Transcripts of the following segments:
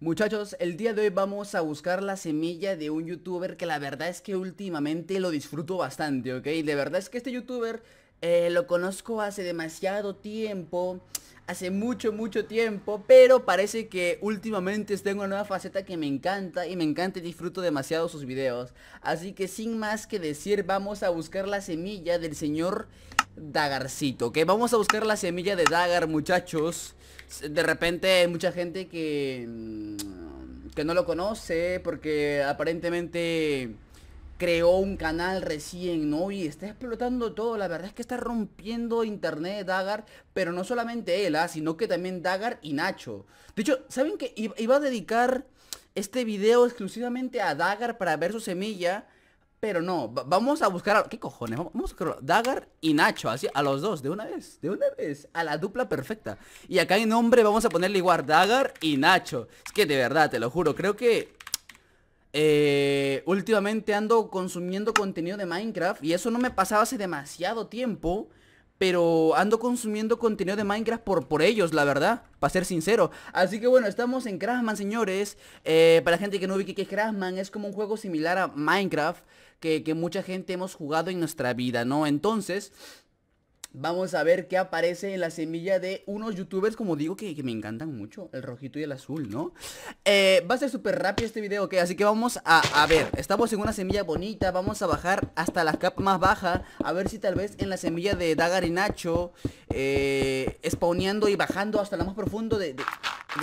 Muchachos, el día de hoy vamos a buscar la semilla de un youtuber que la verdad es que últimamente lo disfruto bastante, ¿ok? De verdad es que este youtuber eh, lo conozco hace demasiado tiempo hace mucho, mucho tiempo, pero parece que últimamente tengo una nueva faceta que me encanta y me encanta y disfruto demasiado sus videos. Así que sin más que decir, vamos a buscar la semilla del señor Dagarcito, ¿ok? Vamos a buscar la semilla de Dagar, muchachos. De repente hay mucha gente que... Mm, que no lo conoce porque aparentemente creó un canal recién, ¿no? Y está explotando todo. La verdad es que está rompiendo internet Dagar, pero no solamente él, ¿ah? sino que también Dagar y Nacho. De hecho, ¿saben que iba a dedicar este video exclusivamente a Dagar para ver su semilla? Pero no, vamos a buscar a... ¿Qué cojones? Vamos a buscar Dagar y Nacho, así, a los dos, de una vez, de una vez, a la dupla perfecta. Y acá en nombre vamos a ponerle igual Dagar y Nacho. Es que de verdad, te lo juro, creo que eh, últimamente ando consumiendo contenido de Minecraft y eso no me pasaba hace demasiado tiempo. Pero ando consumiendo contenido de Minecraft por, por ellos, la verdad, para ser sincero. Así que bueno, estamos en Crashman, señores. Eh, para la gente que no ubique que es es como un juego similar a Minecraft que, que mucha gente hemos jugado en nuestra vida, ¿no? Entonces, Vamos a ver qué aparece en la semilla de unos youtubers, como digo, que, me encantan mucho, el rojito y el azul, ¿no? Eh, va a ser súper rápido este video, ok, así que vamos a, ver, estamos en una semilla bonita, vamos a bajar hasta la capa más baja, a ver si tal vez en la semilla de Dagar y Nacho, eh, y bajando hasta lo más profundo de,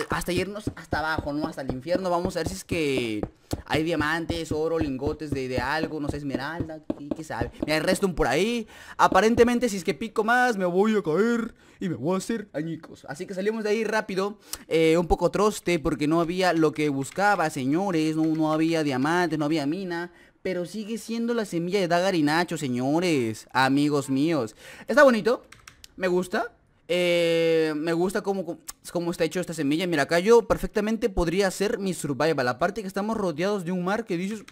hasta irnos hasta abajo, ¿no? Hasta el infierno. Vamos a ver si es que hay diamantes, oro, lingotes de, algo, no sé, esmeralda, qué, sabe. Mira, el resto por ahí. Aparentemente, si es que pico más, me voy a caer y me voy a hacer añicos. Así que salimos de ahí rápido, eh, un poco troste, porque no había lo que buscaba, señores. No, no había diamantes, no había mina. Pero sigue siendo la semilla de dagarinacho señores, amigos míos. Está bonito, me gusta, eh, me gusta cómo, cómo, está hecho esta semilla. Mira, acá yo perfectamente podría hacer mi survival. Aparte que estamos rodeados de un mar que dices,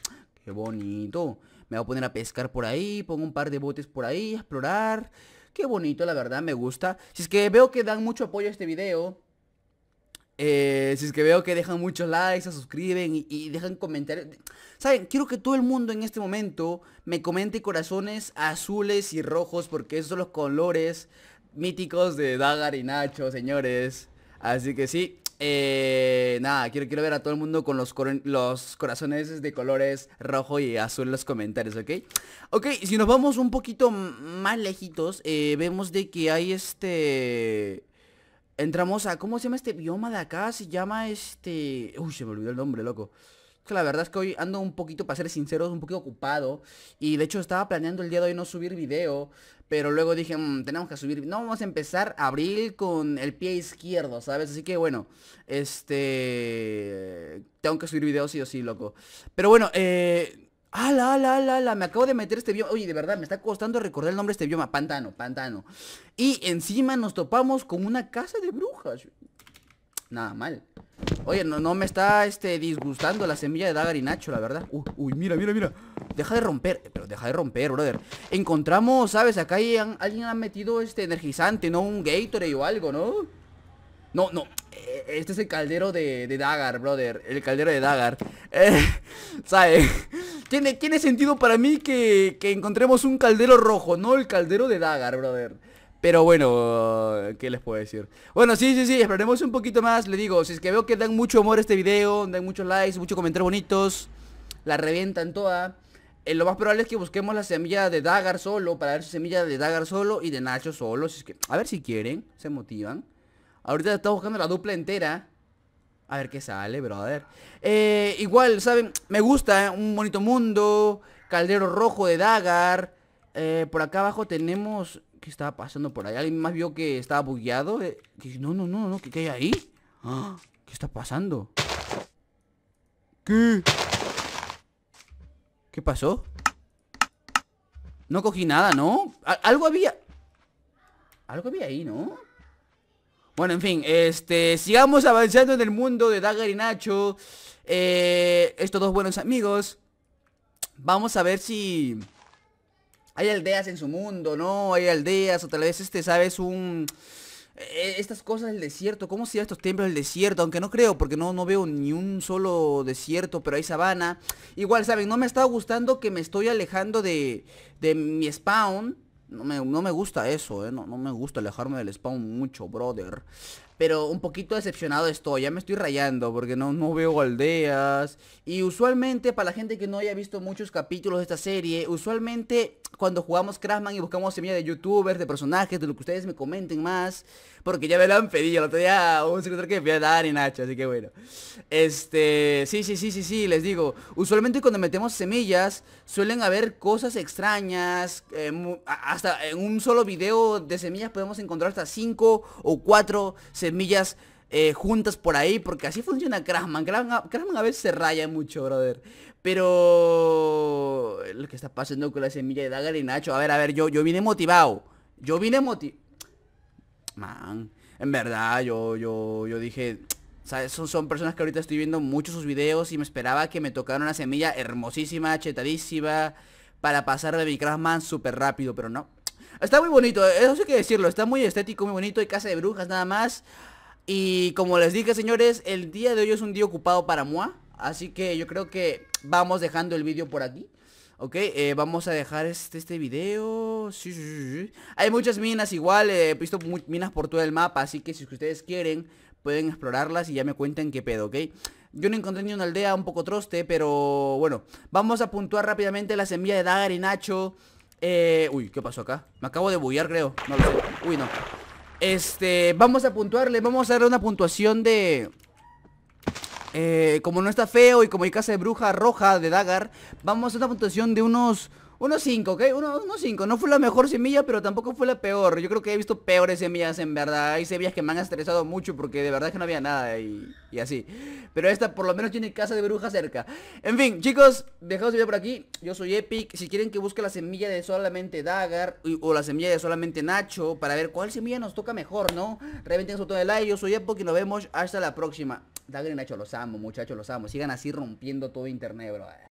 qué bonito. Me voy a poner a pescar por ahí, pongo un par de botes por ahí, a explorar. Qué bonito, la verdad, me gusta. Si es que veo que dan mucho apoyo a este video. Eh, si es que veo que dejan muchos likes, se suscriben y, y dejan comentarios. Saben, quiero que todo el mundo en este momento me comente corazones azules y rojos porque esos son los colores míticos de Dagar y Nacho, señores. Así que sí, eh, nada, quiero, quiero ver a todo el mundo con los, los corazones de colores rojo y azul en los comentarios, ¿ok? Ok, si nos vamos un poquito más lejitos, eh, vemos de que hay este... Entramos a... ¿Cómo se llama este bioma de acá? Se llama este... Uy, se me olvidó el nombre, loco que la verdad es que hoy ando un poquito, para ser sinceros, un poquito ocupado. Y de hecho estaba planeando el día de hoy no subir video. Pero luego dije, mmm, tenemos que subir. No, vamos a empezar abril con el pie izquierdo, ¿sabes? Así que bueno, este... Tengo que subir video sí o sí, loco. Pero bueno, eh... ¡Ala, ala, ala, ala! Me acabo de meter este bioma. Oye, de verdad, me está costando recordar el nombre de este bioma. Pantano, pantano. Y encima nos topamos con una casa de brujas nada mal Oye, no, no me está este, disgustando la semilla de Dagar y Nacho, la verdad Uy, mira, mira, mira Deja de romper, pero deja de romper, brother Encontramos, ¿sabes? Acá hay, alguien ha metido este energizante, ¿no? Un Gatorade o algo, ¿no? No, no, eh, este es el caldero de, de Dagar, brother El caldero de Dagar eh, ¿Sabes? Tiene, tiene sentido para mí que, que encontremos un caldero rojo, no el caldero de Dagar, brother pero bueno, ¿qué les puedo decir? Bueno, sí, sí, sí, esperemos un poquito más Le digo, si es que veo que dan mucho amor a este video Dan muchos likes, muchos comentarios bonitos La revientan toda eh, Lo más probable es que busquemos la semilla de Dagar solo Para ver su semilla de Dagar solo y de Nacho solo si es que, A ver si quieren, se motivan Ahorita estamos buscando la dupla entera a ver qué sale, a ver eh, igual, ¿saben? Me gusta ¿eh? un bonito mundo. Caldero rojo de Dagar. Eh, por acá abajo tenemos... ¿Qué estaba pasando por ahí? Alguien más vio que estaba bugueado. Eh, no, no, no, no. ¿Qué, hay ahí? ¡Ah! ¿Qué está pasando? ¿Qué? ¿Qué pasó? No cogí nada, ¿no? algo había... Algo había ahí, ¿no? Bueno, en fin, este... Sigamos avanzando en el mundo de Dagger y Nacho. Eh, estos dos buenos amigos. Vamos a ver si hay aldeas en su mundo, ¿no? Hay aldeas, o tal vez este, ¿sabes? Un... Eh, estas cosas del desierto, ¿cómo se estos templos del desierto? Aunque no creo, porque no, no veo ni un solo desierto, pero hay sabana. Igual, ¿saben? No me está gustando que me estoy alejando de, de mi spawn. No me, no me gusta eso, ¿eh? No, no me gusta alejarme del spawn mucho, brother. Pero un poquito decepcionado estoy, ya me estoy rayando porque no, no veo aldeas. Y usualmente, para la gente que no haya visto muchos capítulos de esta serie, usualmente cuando jugamos Craftman y buscamos semillas de youtubers, de personajes, de lo que ustedes me comenten más, porque ya me lo han pedido, el otro día un secretario que me a dar Nacho, así que bueno. Este, sí, sí, sí, sí, sí, les digo, usualmente cuando metemos semillas suelen haber cosas extrañas, eh, hasta en un solo video de semillas podemos encontrar hasta 5 o 4 semillas eh, juntas por ahí, porque así funciona Craftman. Crashman a veces se raya mucho, brother. Pero... Lo que está pasando con la semilla de Dagger y Nacho. A ver, a ver, yo, yo vine motivado. Yo vine motivado. Man, en verdad, yo, yo, yo dije... Son, son, personas que ahorita estoy viendo muchos sus videos y me esperaba que me tocaran una semilla hermosísima, chetadísima, para pasar de mi Craftman súper rápido, pero no. Está muy bonito, eso sí que decirlo, está muy estético, muy bonito, hay casa de brujas nada más. Y como les dije señores, el día de hoy es un día ocupado para Moa. Así que yo creo que vamos dejando el vídeo por aquí. Ok, eh, vamos a dejar este, este video Hay muchas minas igual, eh, he visto minas por todo el mapa Así que si ustedes quieren, pueden explorarlas y ya me cuenten qué pedo, ¿ok? Yo no encontré ni una aldea un poco troste, pero bueno Vamos a puntuar rápidamente la semilla de Dagar y Nacho eh, uy, ¿qué pasó acá? Me acabo de bullar, creo No Uy, no Este, vamos a puntuarle Vamos a darle una puntuación de... Eh, como no está feo y como hay casa de bruja roja de Dagar Vamos a una puntuación de unos... Unos 5 ok unos 1-5. No fue la mejor semilla, pero tampoco fue la peor. Yo creo que he visto peores semillas, en verdad. Hay semillas que me han estresado mucho porque de verdad que no había nada y, así. Pero esta por lo menos tiene casa de bruja cerca. En fin, chicos, dejad el video por aquí. Yo soy Epic. Si quieren que busque la semilla de solamente Dagger o la semilla de solamente Nacho para ver cuál semilla nos toca mejor, ¿no? Reventen su botón de like. Yo soy Epic y nos vemos hasta la próxima. Dagger y Nacho, los amo, muchachos, los amo. Sigan así rompiendo todo internet, bro.